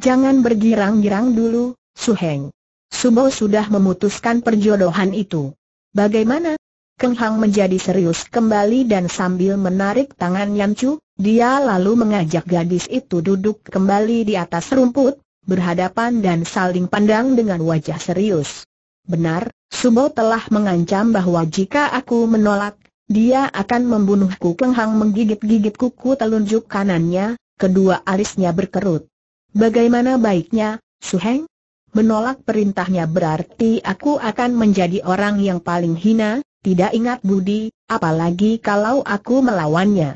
Jangan bergirang-girang dulu, Su Heng. Subo sudah memutuskan perjodohan itu. Bagaimana? Keng Hong menjadi serius kembali dan sambil menarik tangan Chu, dia lalu mengajak gadis itu duduk kembali di atas rumput, berhadapan dan saling pandang dengan wajah serius. Benar, Subo telah mengancam bahwa jika aku menolak, dia akan membunuhku Keng menggigit-gigit kuku telunjuk kanannya, kedua alisnya berkerut. Bagaimana baiknya, Suheng? Menolak perintahnya berarti aku akan menjadi orang yang paling hina, tidak ingat budi, apalagi kalau aku melawannya.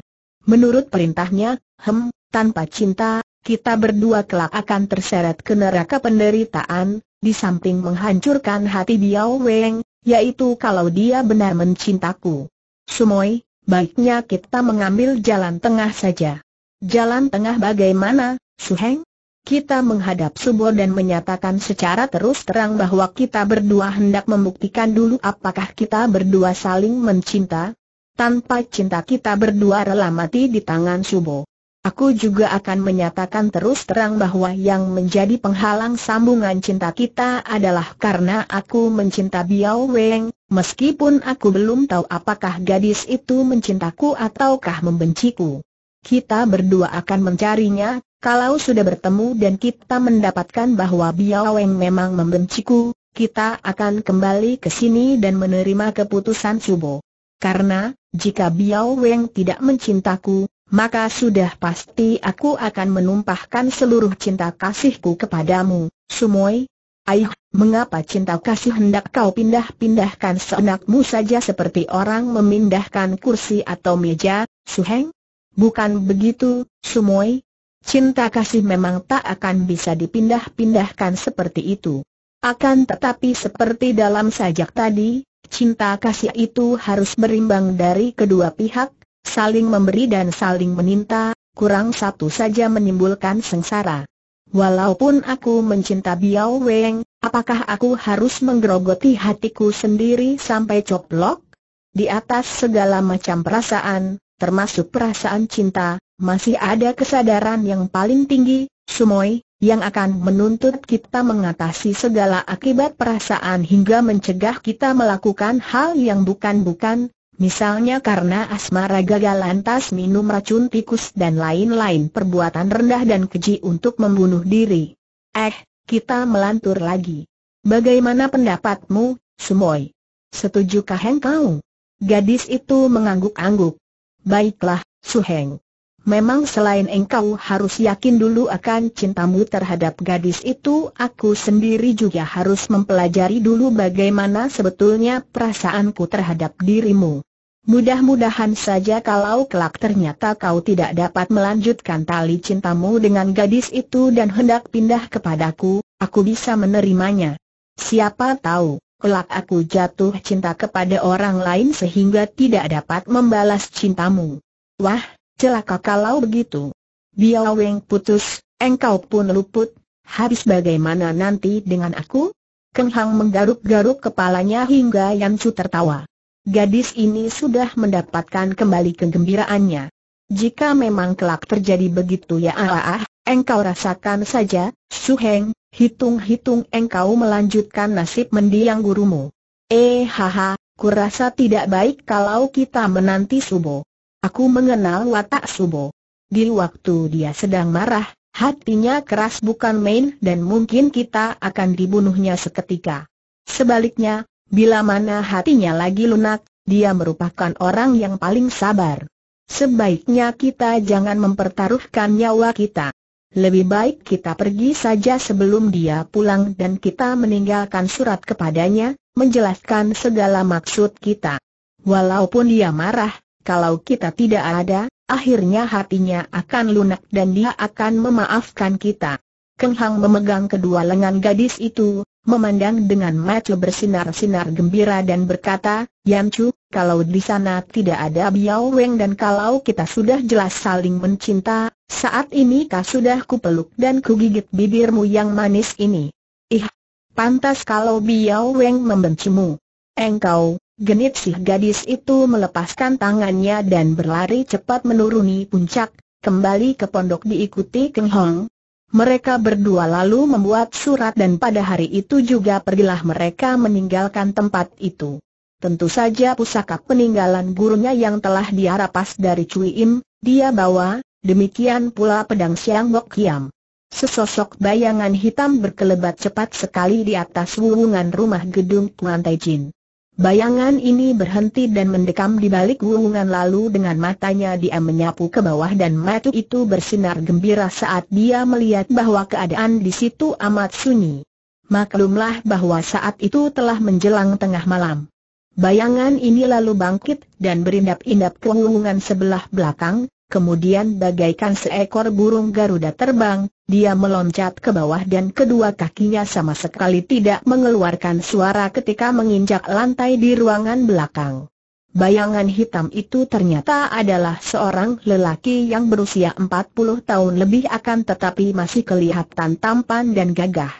Menurut perintahnya, hem, tanpa cinta, kita berdua kelak akan terseret ke neraka penderitaan, di samping menghancurkan hati Biao Weng, yaitu kalau dia benar mencintaku. Sumoy, baiknya kita mengambil jalan tengah saja. Jalan tengah bagaimana, Su Heng? Kita menghadap Subo dan menyatakan secara terus terang bahwa kita berdua hendak membuktikan dulu apakah kita berdua saling mencinta. Tanpa cinta kita berdua rela mati di tangan Subo. Aku juga akan menyatakan terus terang bahwa yang menjadi penghalang sambungan cinta kita adalah karena aku mencinta Biao Weng, meskipun aku belum tahu apakah gadis itu mencintaku ataukah membenciku. Kita berdua akan mencarinya, kalau sudah bertemu dan kita mendapatkan bahwa Biao Weng memang membenciku, kita akan kembali ke sini dan menerima keputusan Subo. Karena, jika Biao Weng tidak mencintaku, maka sudah pasti aku akan menumpahkan seluruh cinta kasihku kepadamu, Sumoy. Aih, mengapa cinta kasih hendak kau pindah-pindahkan seenakmu saja seperti orang memindahkan kursi atau meja, Suheng? Bukan begitu, Sumoy. Cinta kasih memang tak akan bisa dipindah-pindahkan seperti itu. Akan tetapi seperti dalam sajak tadi, cinta kasih itu harus berimbang dari kedua pihak, saling memberi dan saling meninta, kurang satu saja menimbulkan sengsara. Walaupun aku mencinta Biao Weng, apakah aku harus menggerogoti hatiku sendiri sampai coplok? Di atas segala macam perasaan, termasuk perasaan cinta, masih ada kesadaran yang paling tinggi, Sumoy, yang akan menuntut kita mengatasi segala akibat perasaan hingga mencegah kita melakukan hal yang bukan-bukan, Misalnya karena asmara gagal lantas minum racun tikus dan lain-lain perbuatan rendah dan keji untuk membunuh diri. Eh, kita melantur lagi. Bagaimana pendapatmu, Sumoy? Setujukah engkau? Gadis itu mengangguk-angguk. Baiklah, Suheng. Memang selain engkau harus yakin dulu akan cintamu terhadap gadis itu Aku sendiri juga harus mempelajari dulu bagaimana sebetulnya perasaanku terhadap dirimu Mudah-mudahan saja kalau kelak ternyata kau tidak dapat melanjutkan tali cintamu dengan gadis itu dan hendak pindah kepadaku, aku bisa menerimanya. Siapa tahu, kelak aku jatuh cinta kepada orang lain sehingga tidak dapat membalas cintamu. Wah, Celaka kalau begitu. Biao Weng putus, engkau pun luput, habis bagaimana nanti dengan aku? Keng Hang menggaruk-garuk kepalanya hingga Yan Su tertawa. Gadis ini sudah mendapatkan kembali kegembiraannya. Jika memang kelak terjadi begitu ya ah, ah, ah engkau rasakan saja, Suheng, hitung-hitung engkau melanjutkan nasib mendiang gurumu. Eh haha, kurasa tidak baik kalau kita menanti subuh. Aku mengenal watak Subo. Di waktu dia sedang marah, hatinya keras bukan main dan mungkin kita akan dibunuhnya seketika. Sebaliknya, bila mana hatinya lagi lunak, dia merupakan orang yang paling sabar. Sebaiknya kita jangan mempertaruhkan nyawa kita. Lebih baik kita pergi saja sebelum dia pulang dan kita meninggalkan surat kepadanya, menjelaskan segala maksud kita. Walaupun dia marah, kalau kita tidak ada, akhirnya hatinya akan lunak dan dia akan memaafkan kita. Keng Hang memegang kedua lengan gadis itu, memandang dengan mata bersinar-sinar gembira dan berkata, Yan Chu, kalau di sana tidak ada Biao Weng dan kalau kita sudah jelas saling mencinta, saat ini kau sudah kupeluk dan kugigit bibirmu yang manis ini. Ih, pantas kalau Biao Weng membencimu. Engkau, Genit si gadis itu melepaskan tangannya dan berlari cepat menuruni puncak, kembali ke pondok diikuti Keng Hong. Mereka berdua lalu membuat surat dan pada hari itu juga pergilah mereka meninggalkan tempat itu. Tentu saja pusaka peninggalan gurunya yang telah diarapas dari Cui Im, dia bawa, demikian pula pedang Siang Wok Kiam. Sesosok bayangan hitam berkelebat cepat sekali di atas wuwungan rumah gedung Kuantai Jin. Bayangan ini berhenti dan mendekam di balik gulungan lalu dengan matanya dia menyapu ke bawah dan mata itu bersinar gembira saat dia melihat bahwa keadaan di situ amat sunyi. Maklumlah bahwa saat itu telah menjelang tengah malam. Bayangan ini lalu bangkit dan berindap-indap ke gulungan sebelah belakang, Kemudian bagaikan seekor burung Garuda terbang, dia meloncat ke bawah dan kedua kakinya sama sekali tidak mengeluarkan suara ketika menginjak lantai di ruangan belakang. Bayangan hitam itu ternyata adalah seorang lelaki yang berusia 40 tahun lebih akan tetapi masih kelihatan tampan dan gagah.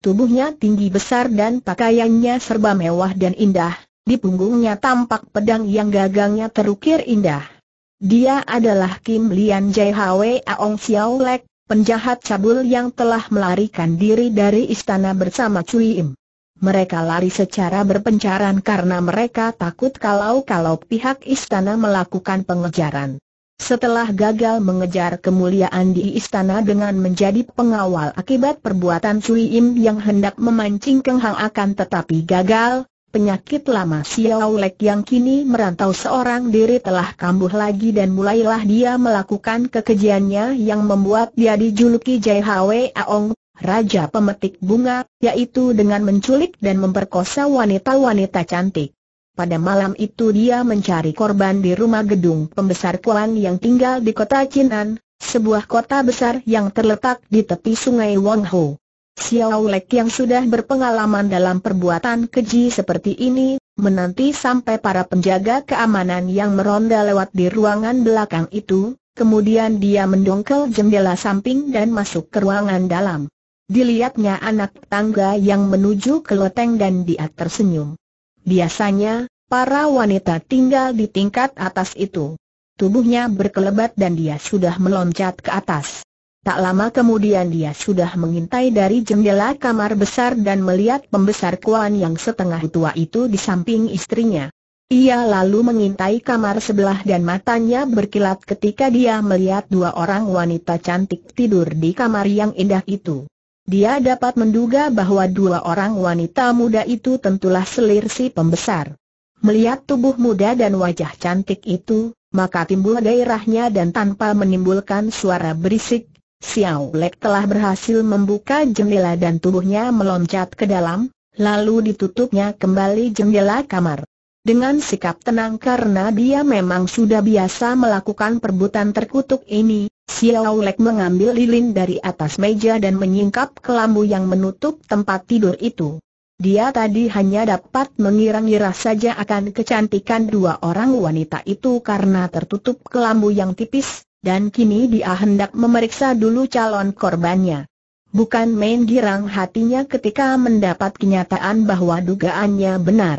Tubuhnya tinggi besar dan pakaiannya serba mewah dan indah, di punggungnya tampak pedang yang gagangnya terukir indah. Dia adalah Kim Lian Jai Hwe Aong Xiao Lek, penjahat cabul yang telah melarikan diri dari istana bersama Cui Im. Mereka lari secara berpencaran karena mereka takut kalau-kalau pihak istana melakukan pengejaran. Setelah gagal mengejar kemuliaan di istana dengan menjadi pengawal akibat perbuatan Cui Im yang hendak memancing Keng Hang akan tetapi gagal, penyakit lama Xiao Lek yang kini merantau seorang diri telah kambuh lagi dan mulailah dia melakukan kekejiannya yang membuat dia dijuluki Jai Hwe Aong, Raja Pemetik Bunga, yaitu dengan menculik dan memperkosa wanita-wanita cantik. Pada malam itu dia mencari korban di rumah gedung pembesar Kuan yang tinggal di kota Chinan, sebuah kota besar yang terletak di tepi sungai Wangho. Xiao Lek yang sudah berpengalaman dalam perbuatan keji seperti ini, menanti sampai para penjaga keamanan yang meronda lewat di ruangan belakang itu, kemudian dia mendongkel jendela samping dan masuk ke ruangan dalam. Dilihatnya anak tangga yang menuju ke loteng dan dia tersenyum. Biasanya, para wanita tinggal di tingkat atas itu. Tubuhnya berkelebat dan dia sudah meloncat ke atas. Tak lama kemudian dia sudah mengintai dari jendela kamar besar dan melihat pembesar Kuan yang setengah tua itu di samping istrinya. Ia lalu mengintai kamar sebelah dan matanya berkilat ketika dia melihat dua orang wanita cantik tidur di kamar yang indah itu. Dia dapat menduga bahwa dua orang wanita muda itu tentulah selir si pembesar. Melihat tubuh muda dan wajah cantik itu, maka timbul gairahnya dan tanpa menimbulkan suara berisik, Xiao Lek telah berhasil membuka jendela dan tubuhnya meloncat ke dalam, lalu ditutupnya kembali jendela kamar. Dengan sikap tenang karena dia memang sudah biasa melakukan perbuatan terkutuk ini, Xiao Lek mengambil lilin dari atas meja dan menyingkap kelambu yang menutup tempat tidur itu. Dia tadi hanya dapat mengira-ngira saja akan kecantikan dua orang wanita itu karena tertutup kelambu yang tipis, dan kini dia hendak memeriksa dulu calon korbannya. Bukan main girang hatinya ketika mendapat kenyataan bahwa dugaannya benar.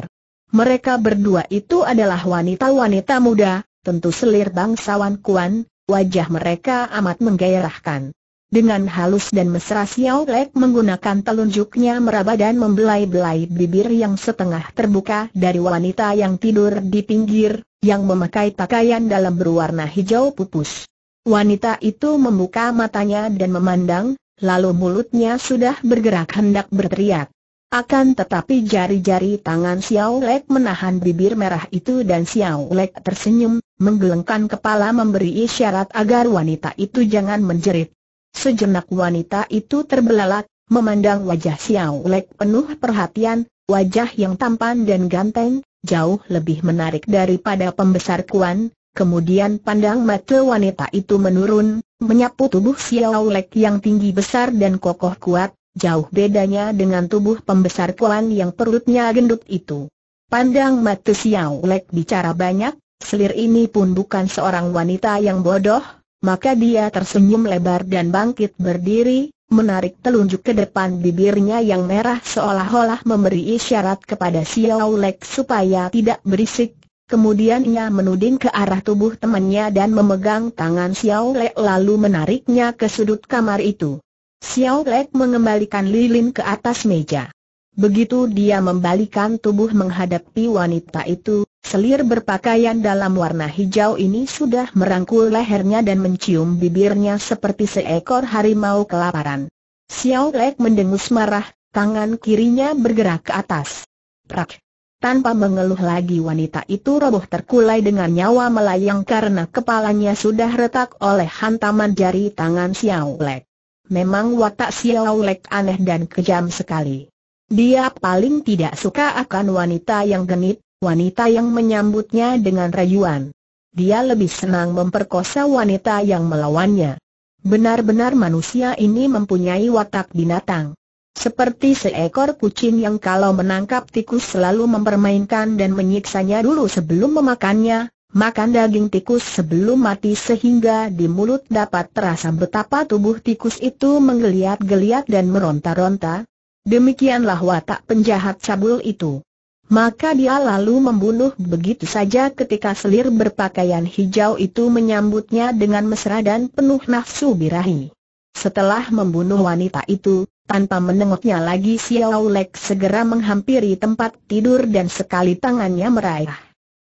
Mereka berdua itu adalah wanita-wanita muda, tentu selir bangsawan Kuan, wajah mereka amat menggairahkan. Dengan halus dan mesra Xiao Lek menggunakan telunjuknya meraba dan membelai-belai bibir yang setengah terbuka dari wanita yang tidur di pinggir, yang memakai pakaian dalam berwarna hijau pupus. Wanita itu membuka matanya dan memandang, lalu mulutnya sudah bergerak hendak berteriak. Akan tetapi jari-jari tangan Xiao Lek menahan bibir merah itu dan Xiao Lek tersenyum, menggelengkan kepala memberi isyarat agar wanita itu jangan menjerit. Sejenak wanita itu terbelalak, memandang wajah Xiao Lek penuh perhatian, wajah yang tampan dan ganteng, jauh lebih menarik daripada pembesar Kuan, Kemudian pandang mata wanita itu menurun, menyapu tubuh Xiao yang tinggi besar dan kokoh kuat, jauh bedanya dengan tubuh pembesar Kuan yang perutnya gendut itu. Pandang mata Xiao bicara banyak, selir ini pun bukan seorang wanita yang bodoh, maka dia tersenyum lebar dan bangkit berdiri, menarik telunjuk ke depan bibirnya yang merah seolah-olah memberi isyarat kepada Xiao supaya tidak berisik, Kemudian ia menuding ke arah tubuh temannya dan memegang tangan Xiao Lek lalu menariknya ke sudut kamar itu. Xiao Lek mengembalikan lilin ke atas meja. Begitu dia membalikan tubuh menghadapi wanita itu, selir berpakaian dalam warna hijau ini sudah merangkul lehernya dan mencium bibirnya seperti seekor harimau kelaparan. Xiao Lek mendengus marah, tangan kirinya bergerak ke atas. Prak! Tanpa mengeluh lagi wanita itu roboh terkulai dengan nyawa melayang karena kepalanya sudah retak oleh hantaman jari tangan Xiao Lek. Memang watak Xiao Lek aneh dan kejam sekali. Dia paling tidak suka akan wanita yang genit, wanita yang menyambutnya dengan rayuan. Dia lebih senang memperkosa wanita yang melawannya. Benar-benar manusia ini mempunyai watak binatang. Seperti seekor kucing yang kalau menangkap tikus selalu mempermainkan dan menyiksanya dulu sebelum memakannya, makan daging tikus sebelum mati sehingga di mulut dapat terasa betapa tubuh tikus itu menggeliat-geliat dan meronta-ronta. Demikianlah watak penjahat cabul itu. Maka dia lalu membunuh begitu saja ketika selir berpakaian hijau itu menyambutnya dengan mesra dan penuh nafsu birahi. Setelah membunuh wanita itu, tanpa menengoknya lagi Xiao Lek segera menghampiri tempat tidur dan sekali tangannya meraih.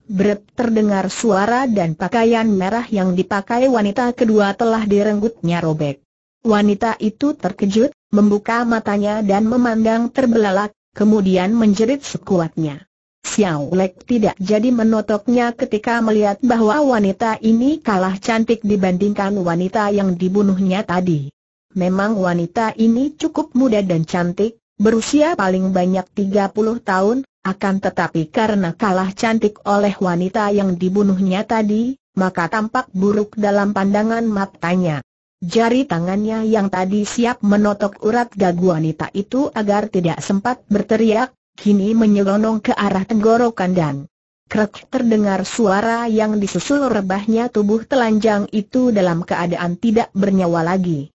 Bret terdengar suara dan pakaian merah yang dipakai wanita kedua telah direnggutnya robek. Wanita itu terkejut, membuka matanya dan memandang terbelalak, kemudian menjerit sekuatnya. Xiao Lek tidak jadi menotoknya ketika melihat bahwa wanita ini kalah cantik dibandingkan wanita yang dibunuhnya tadi. Memang wanita ini cukup muda dan cantik, berusia paling banyak 30 tahun, akan tetapi karena kalah cantik oleh wanita yang dibunuhnya tadi, maka tampak buruk dalam pandangan matanya. Jari tangannya yang tadi siap menotok urat gagu wanita itu agar tidak sempat berteriak, kini menyelonong ke arah tenggorokan dan krek terdengar suara yang disusul rebahnya tubuh telanjang itu dalam keadaan tidak bernyawa lagi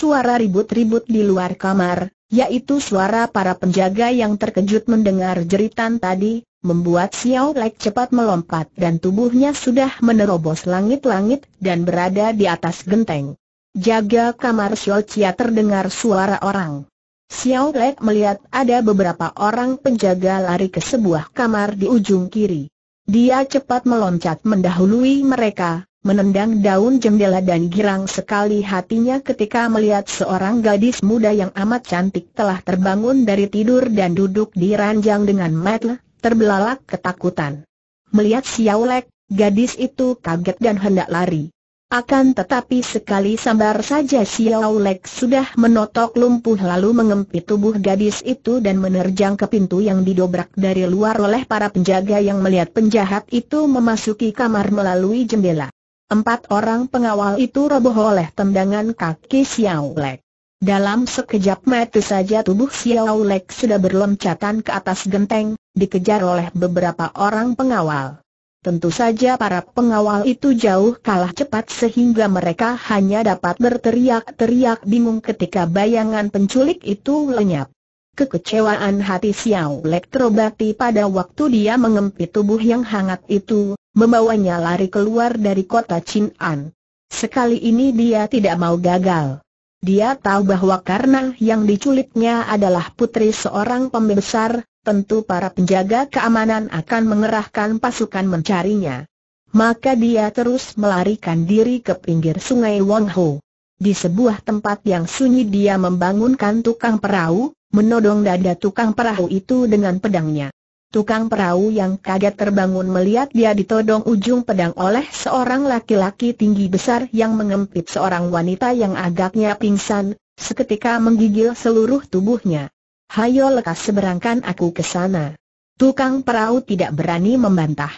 suara ribut-ribut di luar kamar, yaitu suara para penjaga yang terkejut mendengar jeritan tadi, membuat Xiao Lek cepat melompat dan tubuhnya sudah menerobos langit-langit dan berada di atas genteng. Jaga kamar Xiao Chia terdengar suara orang. Xiao Lek melihat ada beberapa orang penjaga lari ke sebuah kamar di ujung kiri. Dia cepat meloncat mendahului mereka, menendang daun jendela dan girang sekali hatinya ketika melihat seorang gadis muda yang amat cantik telah terbangun dari tidur dan duduk di ranjang dengan metle, terbelalak ketakutan. Melihat Xiaolek, gadis itu kaget dan hendak lari. Akan tetapi sekali sambar saja Xiao Lek sudah menotok lumpuh lalu mengempit tubuh gadis itu dan menerjang ke pintu yang didobrak dari luar oleh para penjaga yang melihat penjahat itu memasuki kamar melalui jendela. Empat orang pengawal itu roboh oleh tendangan kaki Xiao Lek. Dalam sekejap mata saja tubuh Xiao Lek sudah berloncatan ke atas genteng, dikejar oleh beberapa orang pengawal. Tentu saja para pengawal itu jauh kalah cepat sehingga mereka hanya dapat berteriak-teriak bingung ketika bayangan penculik itu lenyap. Kekecewaan hati Xiao Lek terobati pada waktu dia mengempit tubuh yang hangat itu, membawanya lari keluar dari kota Chin'an. Sekali ini dia tidak mau gagal. Dia tahu bahwa karena yang diculiknya adalah putri seorang pembesar, tentu para penjaga keamanan akan mengerahkan pasukan mencarinya. Maka dia terus melarikan diri ke pinggir sungai Wangho. Di sebuah tempat yang sunyi dia membangunkan tukang perahu, menodong dada tukang perahu itu dengan pedangnya. Tukang perahu yang kaget terbangun melihat dia ditodong ujung pedang oleh seorang laki-laki tinggi besar yang mengempit seorang wanita yang agaknya pingsan, seketika menggigil seluruh tubuhnya. Hayo lekas seberangkan aku ke sana. Tukang perahu tidak berani membantah.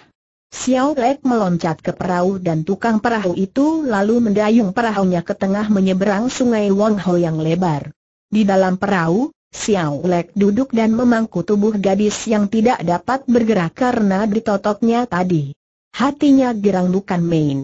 Xiao Lek meloncat ke perahu dan tukang perahu itu lalu mendayung perahunya ke tengah menyeberang sungai Wong Ho yang lebar. Di dalam perahu, Xiao Lek duduk dan memangku tubuh gadis yang tidak dapat bergerak karena ditotoknya tadi. Hatinya gerang bukan main.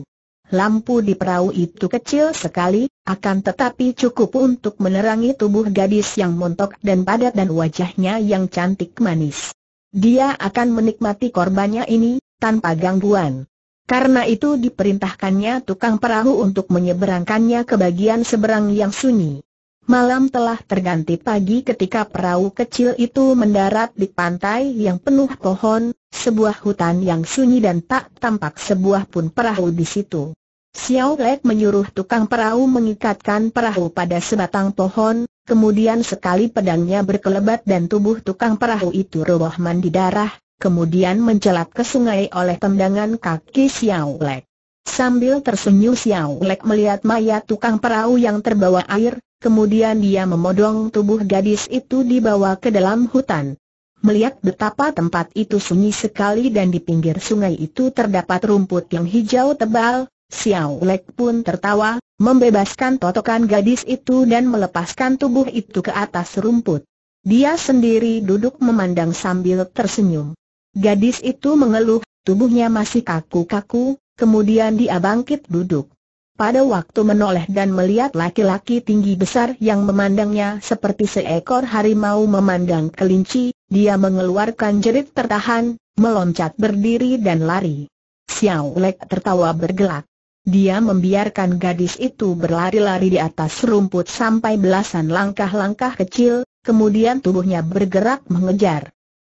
Lampu di perahu itu kecil sekali, akan tetapi cukup untuk menerangi tubuh gadis yang montok dan padat dan wajahnya yang cantik manis. Dia akan menikmati korbannya ini, tanpa gangguan. Karena itu diperintahkannya tukang perahu untuk menyeberangkannya ke bagian seberang yang sunyi. Malam telah terganti pagi ketika perahu kecil itu mendarat di pantai yang penuh pohon, sebuah hutan yang sunyi dan tak tampak sebuah pun perahu di situ. Xiao Lek menyuruh tukang perahu mengikatkan perahu pada sebatang pohon, kemudian sekali pedangnya berkelebat dan tubuh tukang perahu itu roboh mandi darah, kemudian mencelat ke sungai oleh tendangan kaki Xiao Lek. Sambil tersenyum Xiao Lek melihat mayat tukang perahu yang terbawa air, kemudian dia memodong tubuh gadis itu dibawa ke dalam hutan. Melihat betapa tempat itu sunyi sekali dan di pinggir sungai itu terdapat rumput yang hijau tebal, Xiao Lek pun tertawa, membebaskan totokan gadis itu dan melepaskan tubuh itu ke atas rumput. Dia sendiri duduk memandang sambil tersenyum. Gadis itu mengeluh, tubuhnya masih kaku-kaku, kemudian dia bangkit duduk. Pada waktu menoleh dan melihat laki-laki tinggi besar yang memandangnya seperti seekor harimau memandang kelinci, dia mengeluarkan jerit tertahan, meloncat berdiri dan lari. Xiao Lek tertawa bergelak. Dia membiarkan gadis itu berlari-lari di atas rumput sampai belasan langkah-langkah kecil, kemudian tubuhnya bergerak mengejar.